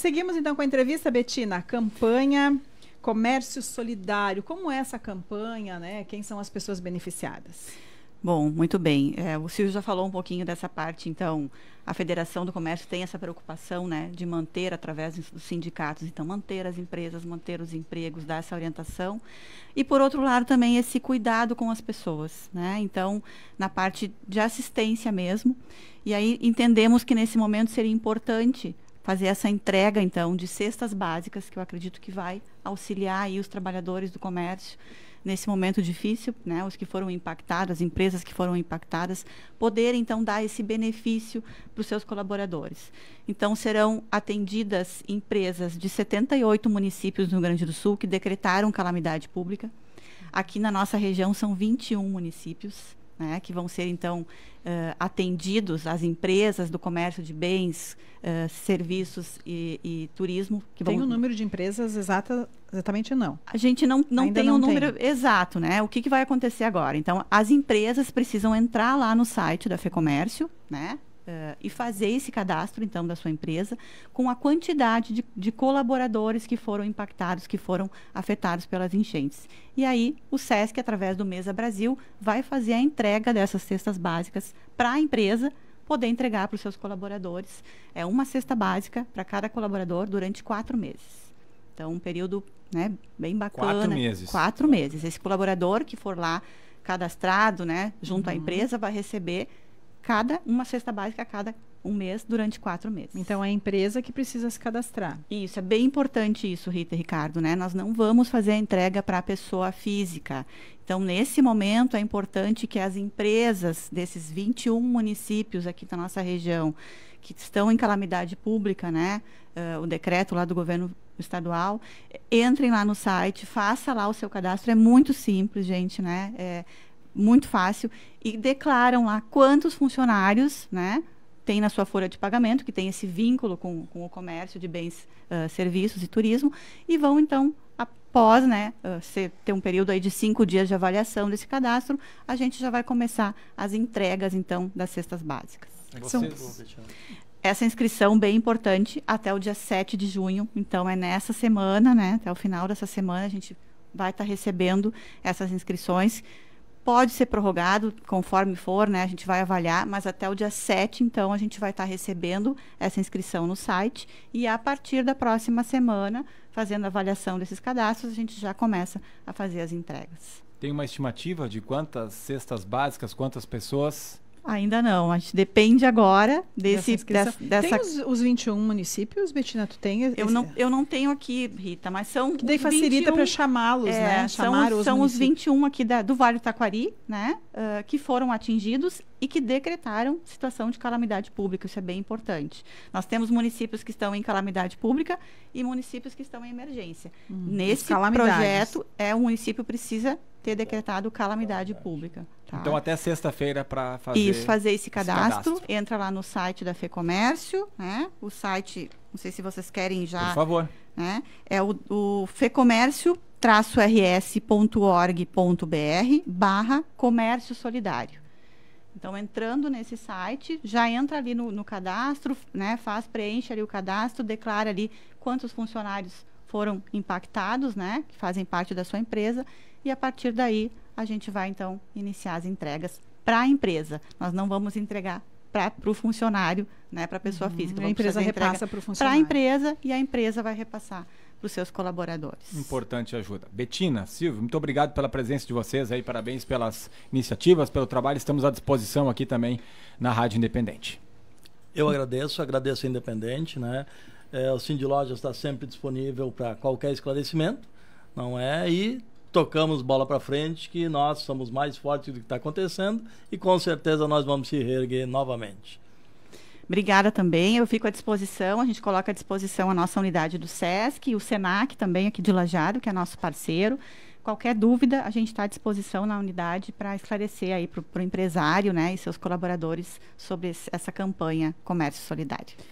Seguimos então com a entrevista, Betina. Campanha Comércio Solidário. Como é essa campanha, né? Quem são as pessoas beneficiadas? Bom, muito bem. É, o Silvio já falou um pouquinho dessa parte, então a Federação do Comércio tem essa preocupação né, de manter, através dos sindicatos, então manter as empresas, manter os empregos, dar essa orientação. E, por outro lado, também esse cuidado com as pessoas, né? Então, na parte de assistência mesmo. E aí entendemos que nesse momento seria importante fazer essa entrega, então, de cestas básicas, que eu acredito que vai auxiliar aí os trabalhadores do comércio nesse momento difícil, né, os que foram impactados, as empresas que foram impactadas, poderem então dar esse benefício para os seus colaboradores. Então serão atendidas empresas de 78 municípios do Rio Grande do Sul que decretaram calamidade pública. Aqui na nossa região são 21 municípios né, que vão ser então uh, atendidos as empresas do comércio de bens, uh, serviços e, e, turismo. Que tem vão... o um número de empresas exata, exatamente não? A gente não, não tem o um número tem. exato, né? O que, que vai acontecer agora? Então, as empresas precisam entrar lá no site da FEComércio, né? Uh, e fazer esse cadastro, então, da sua empresa com a quantidade de, de, colaboradores que foram impactados, que foram afetados pelas enchentes. E aí, o SESC, através do Mesa Brasil, vai fazer a entrega dessas cestas básicas para a empresa poder entregar para os seus colaboradores. É uma cesta básica para cada colaborador durante quatro meses. Então, um período né, bem bacana. Quatro meses. Quatro meses. Esse colaborador que for lá cadastrado, né, junto uhum. à empresa, vai receber cada uma cesta básica a cada um mês durante quatro meses. Então é a empresa que precisa se cadastrar. Isso é bem importante isso, Rita e Ricardo, né? Nós não vamos fazer a entrega para a pessoa física. Então, nesse momento, é importante que as empresas desses 21 municípios aqui da nossa região que estão em calamidade pública, né? Uh, o decreto lá do governo estadual, entrem lá no site, faça lá o seu cadastro. É muito simples, gente, né? É, muito fácil, e declaram lá quantos funcionários, né? tem na sua folha de pagamento, que tem esse vínculo com, com o comércio de bens, uh, serviços e turismo, e vão então, após né, uh, ter um período aí de cinco dias de avaliação desse cadastro, a gente já vai começar as entregas então das cestas básicas. É São... Essa inscrição bem importante até o dia 7 de junho, então é nessa semana, né, até o final dessa semana a gente vai estar tá recebendo essas inscrições pode ser prorrogado conforme for, né? A gente vai avaliar, mas até o dia 7, então, a gente vai estar tá recebendo essa inscrição no site e a partir da próxima semana, fazendo a avaliação desses cadastros, a gente já começa a fazer as entregas. Tem uma estimativa de quantas cestas básicas, quantas pessoas Ainda não. A gente depende agora desse, dessa, dessa... Tem os, os 21 municípios, Betina, tu tem? Esse... Eu não, eu não tenho aqui, Rita, mas são. Que daí facilita 21... para chamá-los, é, né? Chamar são os, são os 21 aqui da, do Vale do Taquari, né? Uh, que foram atingidos e que decretaram situação de calamidade pública. Isso é bem importante. Nós temos municípios que estão em calamidade pública e municípios que estão em emergência. Hum, Nesse projeto, é, o município precisa ter decretado calamidade pública. Tá? Então, até sexta-feira para fazer. Isso, fazer esse cadastro, esse cadastro. Entra lá no site da FEComércio, né? O site, não sei se vocês querem já. Por favor. Né? É o, o fecomércio-rs.org.br barra comércio solidário. Então, entrando nesse site, já entra ali no, no cadastro, né? Faz, preenche ali o cadastro, declara ali quantos funcionários foram impactados, né, que fazem parte da sua empresa, e a partir daí a gente vai então iniciar as entregas para a empresa. Nós não vamos entregar para o funcionário, né, para uhum. a pessoa física. Vamos a empresa repassa para o funcionário. Para a empresa e a empresa vai repassar para os seus colaboradores. Importante ajuda. Betina, Silvio, muito obrigado pela presença de vocês aí, parabéns pelas iniciativas, pelo trabalho. Estamos à disposição aqui também na Rádio Independente. Eu agradeço, agradeço a Independente, né? É, o Cindy Loja está sempre disponível para qualquer esclarecimento, não é? E tocamos bola para frente, que nós somos mais fortes do que está acontecendo e com certeza nós vamos se reerguer novamente. Obrigada também. Eu fico à disposição. A gente coloca à disposição a nossa unidade do SESC e o SENAC também aqui de Lajado, que é nosso parceiro. Qualquer dúvida, a gente está à disposição na unidade para esclarecer aí para o empresário né, e seus colaboradores sobre essa campanha Comércio Solidário.